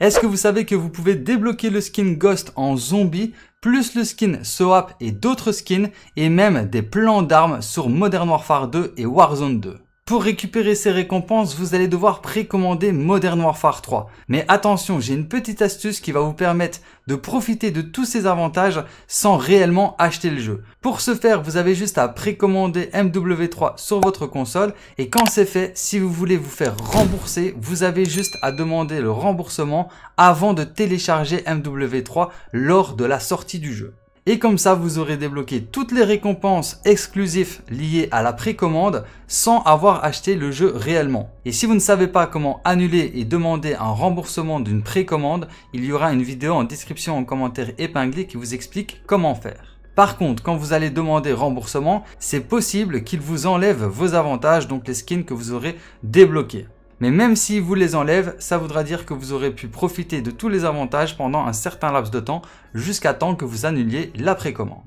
Est-ce que vous savez que vous pouvez débloquer le skin Ghost en zombie, plus le skin Soap et d'autres skins, et même des plans d'armes sur Modern Warfare 2 et Warzone 2 pour récupérer ces récompenses, vous allez devoir précommander Modern Warfare 3. Mais attention, j'ai une petite astuce qui va vous permettre de profiter de tous ces avantages sans réellement acheter le jeu. Pour ce faire, vous avez juste à précommander MW3 sur votre console et quand c'est fait, si vous voulez vous faire rembourser, vous avez juste à demander le remboursement avant de télécharger MW3 lors de la sortie du jeu et comme ça vous aurez débloqué toutes les récompenses exclusives liées à la précommande sans avoir acheté le jeu réellement. Et si vous ne savez pas comment annuler et demander un remboursement d'une précommande, il y aura une vidéo en description en commentaire épinglé qui vous explique comment faire. Par contre, quand vous allez demander remboursement, c'est possible qu'il vous enlève vos avantages, donc les skins que vous aurez débloqués. Mais même si vous les enlève, ça voudra dire que vous aurez pu profiter de tous les avantages pendant un certain laps de temps, jusqu'à temps que vous annuliez la précommande.